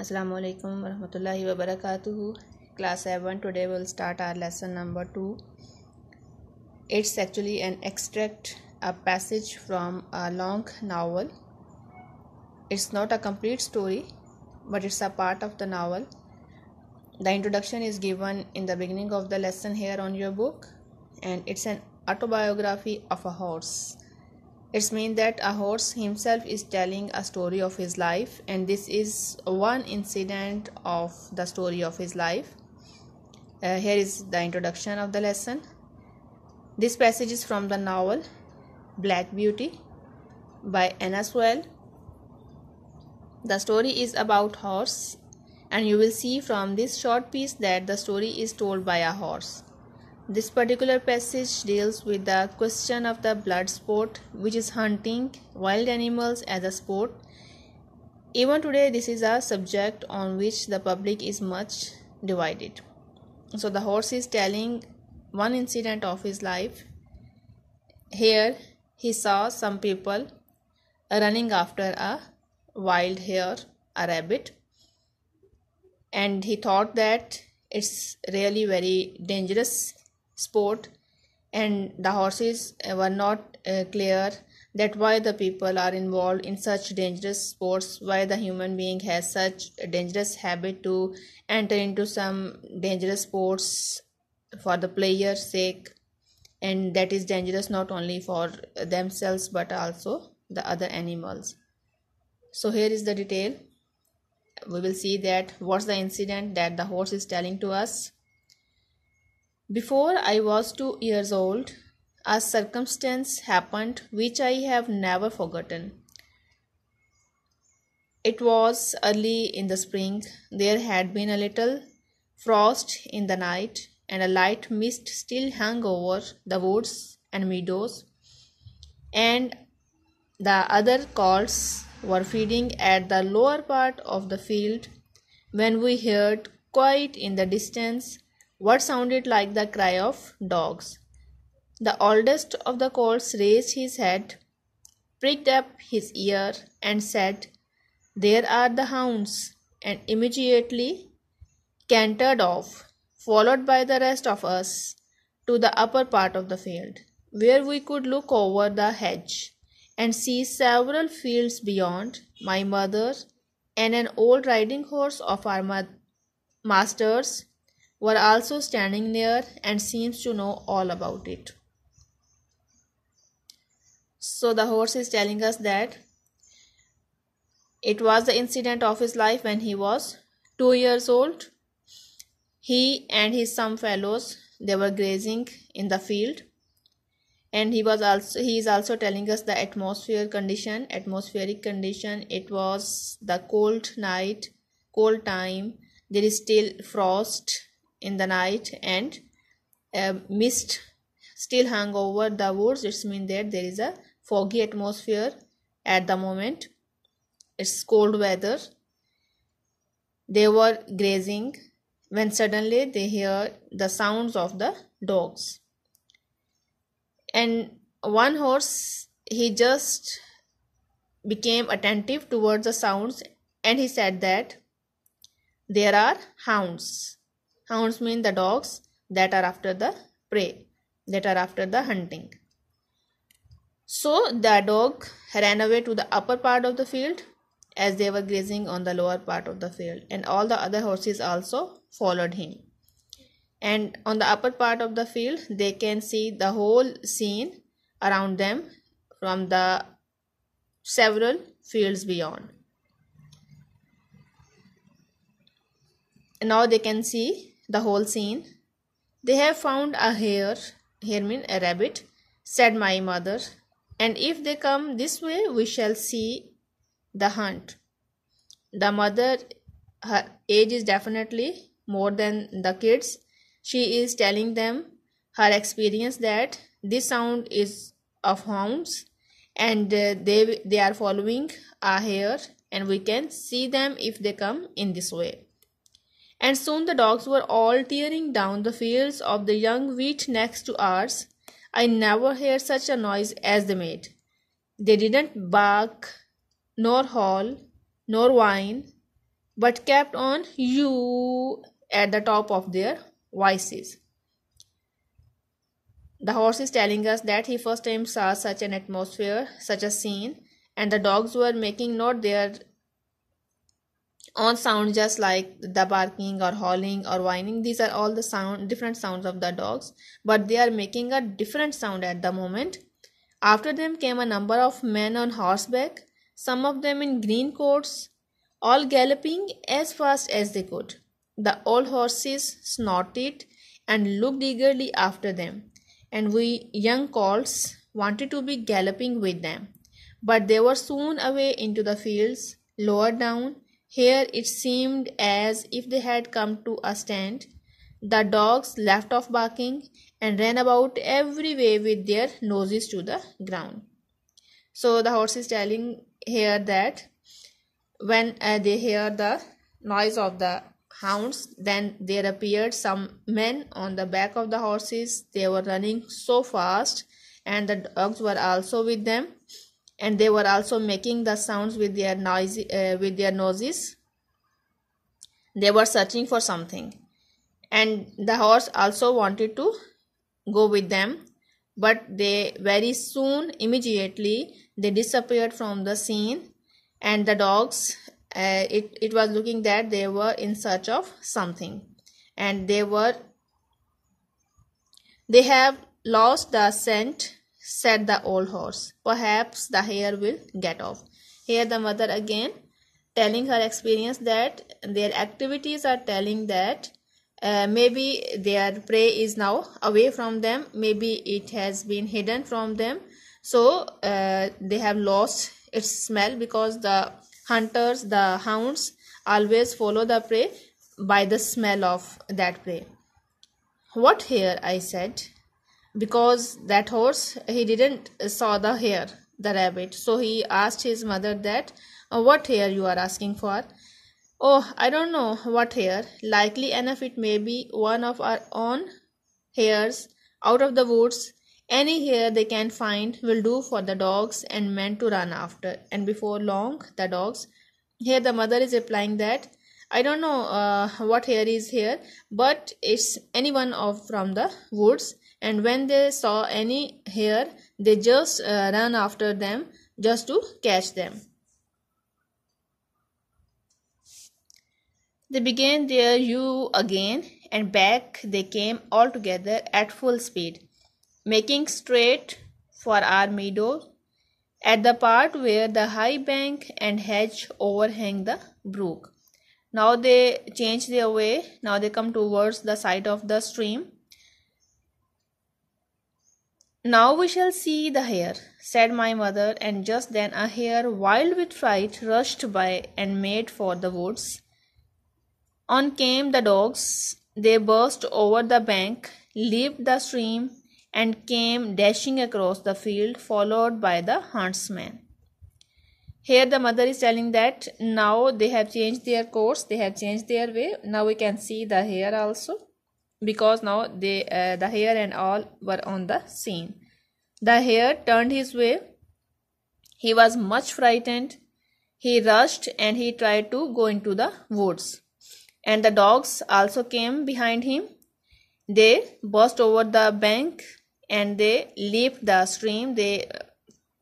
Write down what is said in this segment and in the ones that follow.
Assalamu alaikum warahmatullahi wabarakatuh. Class 7 today we'll start our lesson number 2. It's actually an extract, a passage from a long novel. It's not a complete story, but it's a part of the novel. The introduction is given in the beginning of the lesson here on your book, and it's an autobiography of a horse. It means that a horse himself is telling a story of his life, and this is one incident of the story of his life. Uh, here is the introduction of the lesson. This passage is from the novel Black Beauty by Anna Sewell. The story is about horse and you will see from this short piece that the story is told by a horse. This particular passage deals with the question of the blood sport, which is hunting wild animals as a sport. Even today, this is a subject on which the public is much divided. So, the horse is telling one incident of his life. Here, he saw some people running after a wild hare, a rabbit, and he thought that it's really very dangerous sport and the horses uh, were not uh, clear that why the people are involved in such dangerous sports why the human being has such a dangerous habit to enter into some dangerous sports for the player's sake and that is dangerous not only for themselves but also the other animals so here is the detail we will see that what's the incident that the horse is telling to us before I was two years old, a circumstance happened which I have never forgotten. It was early in the spring. There had been a little frost in the night, and a light mist still hung over the woods and meadows, and the other calls were feeding at the lower part of the field when we heard quite in the distance what sounded like the cry of dogs. The oldest of the colts raised his head, pricked up his ear, and said, There are the hounds, and immediately cantered off, followed by the rest of us, to the upper part of the field, where we could look over the hedge and see several fields beyond, my mother and an old riding horse of our ma- master's were also standing near and seems to know all about it. So the horse is telling us that it was the incident of his life when he was two years old. He and his some fellows they were grazing in the field, and he was also he is also telling us the atmosphere condition, atmospheric condition. It was the cold night, cold time. There is still frost in the night and a mist still hung over the woods it means that there is a foggy atmosphere at the moment it's cold weather they were grazing when suddenly they hear the sounds of the dogs and one horse he just became attentive towards the sounds and he said that there are hounds hounds mean the dogs that are after the prey that are after the hunting so the dog ran away to the upper part of the field as they were grazing on the lower part of the field and all the other horses also followed him and on the upper part of the field they can see the whole scene around them from the several fields beyond now they can see the whole scene. They have found a hare, hare mean a rabbit, said my mother. And if they come this way, we shall see the hunt. The mother, her age is definitely more than the kids. She is telling them her experience that this sound is of hounds and uh, they they are following a hare and we can see them if they come in this way and soon the dogs were all tearing down the fields of the young wheat next to ours. I never heard such a noise as they made. They didn't bark, nor howl, nor whine, but kept on you at the top of their voices. The horse is telling us that he first time saw such an atmosphere, such a scene, and the dogs were making not their on sound just like the barking or howling or whining these are all the sound different sounds of the dogs but they are making a different sound at the moment after them came a number of men on horseback some of them in green coats all galloping as fast as they could the old horses snorted and looked eagerly after them and we young colts wanted to be galloping with them but they were soon away into the fields lower down here it seemed as if they had come to a stand. The dogs left off barking and ran about every way with their noses to the ground. So the horse is telling here that when uh, they hear the noise of the hounds, then there appeared some men on the back of the horses. They were running so fast, and the dogs were also with them and they were also making the sounds with their noisy uh, with their noses they were searching for something and the horse also wanted to go with them but they very soon immediately they disappeared from the scene and the dogs uh, it, it was looking that they were in search of something and they were they have lost the scent said the old horse. Perhaps the hare will get off. Here the mother again telling her experience that their activities are telling that uh, maybe their prey is now away from them maybe it has been hidden from them so uh, they have lost its smell because the hunters the hounds always follow the prey by the smell of that prey what here i said because that horse he didn't uh, saw the hare the rabbit so he asked his mother that oh, what hare you are asking for oh i don't know what hare likely enough it may be one of our own hares out of the woods any hare they can find will do for the dogs and men to run after and before long the dogs here the mother is replying that i don't know uh, what hare is here but it's anyone of from the woods and when they saw any hare they just uh, ran after them just to catch them they began their u again and back they came all together at full speed making straight for our meadow at the part where the high bank and hedge overhang the brook now they change their way now they come towards the side of the stream now we shall see the hare, said my mother, and just then a hare, wild with fright, rushed by and made for the woods. On came the dogs. They burst over the bank, leaped the stream, and came dashing across the field, followed by the huntsman. Here the mother is telling that now they have changed their course, they have changed their way. Now we can see the hare also because now they uh, the hare and all were on the scene the hare turned his way he was much frightened he rushed and he tried to go into the woods and the dogs also came behind him they burst over the bank and they leaped the stream they uh,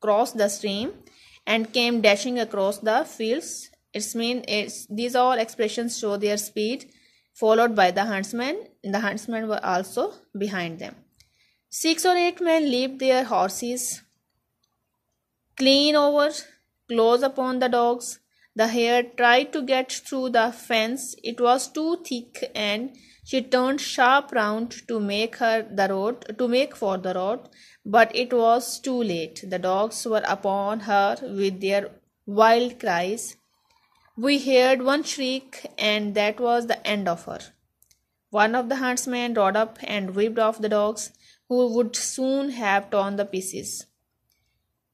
crossed the stream and came dashing across the fields it's mean it's these all expressions show their speed followed by the huntsmen. The huntsmen were also behind them. Six or eight men leaped their horses clean over, close upon the dogs. The hare tried to get through the fence. It was too thick and she turned sharp round to make her the road to make for the road, but it was too late. The dogs were upon her with their wild cries. We heard one shriek, and that was the end of her. One of the huntsmen rode up and whipped off the dogs, who would soon have torn the pieces.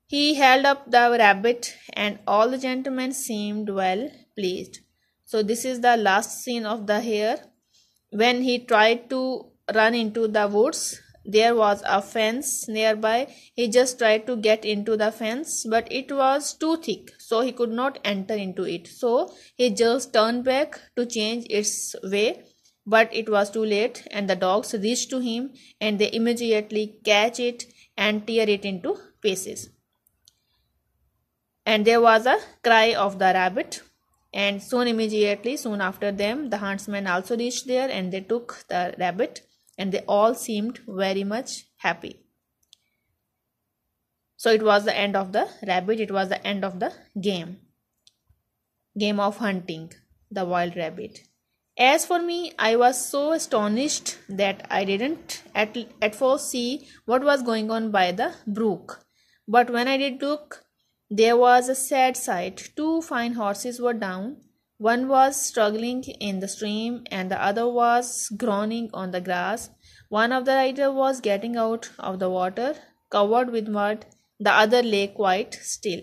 He held up the rabbit, and all the gentlemen seemed well pleased. So, this is the last scene of the hare when he tried to run into the woods there was a fence nearby. He just tried to get into the fence, but it was too thick, so he could not enter into it. So he just turned back to change its way, but it was too late, and the dogs reached to him and they immediately catch it and tear it into pieces. And there was a cry of the rabbit. And soon, immediately, soon after them, the huntsmen also reached there and they took the rabbit and they all seemed very much happy. So it was the end of the rabbit, it was the end of the game. Game of hunting the wild rabbit. As for me, I was so astonished that I didn't at, at first see what was going on by the brook. But when I did look, there was a sad sight. Two fine horses were down one was struggling in the stream and the other was groaning on the grass. One of the riders was getting out of the water, covered with mud. The other lay quite still.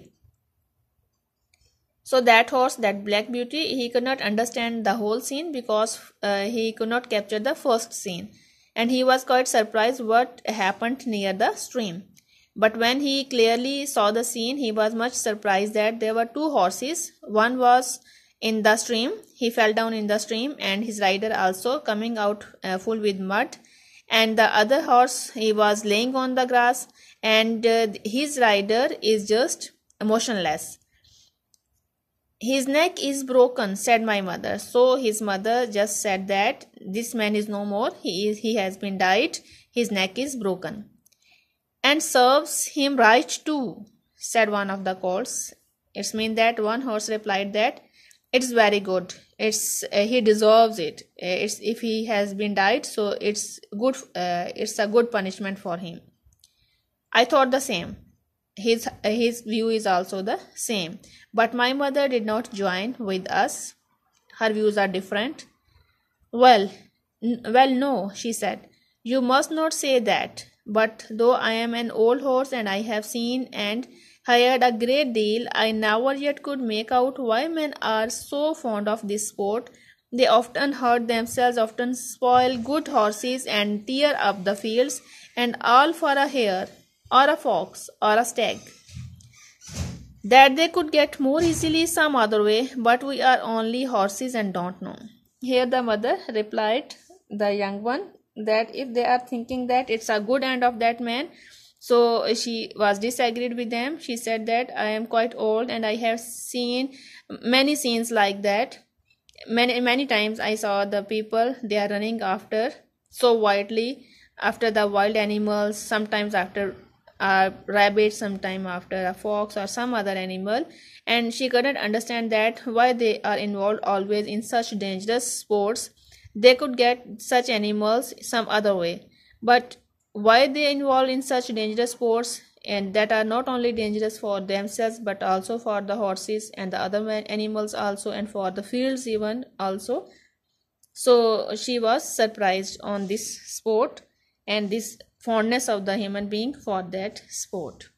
So that horse, that Black Beauty, he could not understand the whole scene because uh, he could not capture the first scene. And he was quite surprised what happened near the stream. But when he clearly saw the scene, he was much surprised that there were two horses. One was in the stream he fell down in the stream and his rider also coming out uh, full with mud and the other horse he was laying on the grass and uh, his rider is just motionless his neck is broken said my mother so his mother just said that this man is no more he is he has been died his neck is broken and serves him right too said one of the colts it's mean that one horse replied that it's very good it's uh, he deserves it uh, it's if he has been died so it's good uh, it's a good punishment for him i thought the same his his view is also the same but my mother did not join with us her views are different well well no she said you must not say that but though i am an old horse and i have seen and Hired a great deal, I never yet could make out why men are so fond of this sport. They often hurt themselves, often spoil good horses, and tear up the fields, and all for a hare, or a fox, or a stag. That they could get more easily some other way, but we are only horses and don't know. Here the mother replied, the young one, that if they are thinking that it's a good end of that man, so uh, she was disagreed with them. She said that I am quite old and I have seen many scenes like that. Many many times I saw the people they are running after so wildly after the wild animals, sometimes after a rabbit, sometime after a fox or some other animal, and she couldn't understand that why they are involved always in such dangerous sports. They could get such animals some other way. But why they involve in such dangerous sports and that are not only dangerous for themselves but also for the horses and the other animals also and for the fields even also so she was surprised on this sport and this fondness of the human being for that sport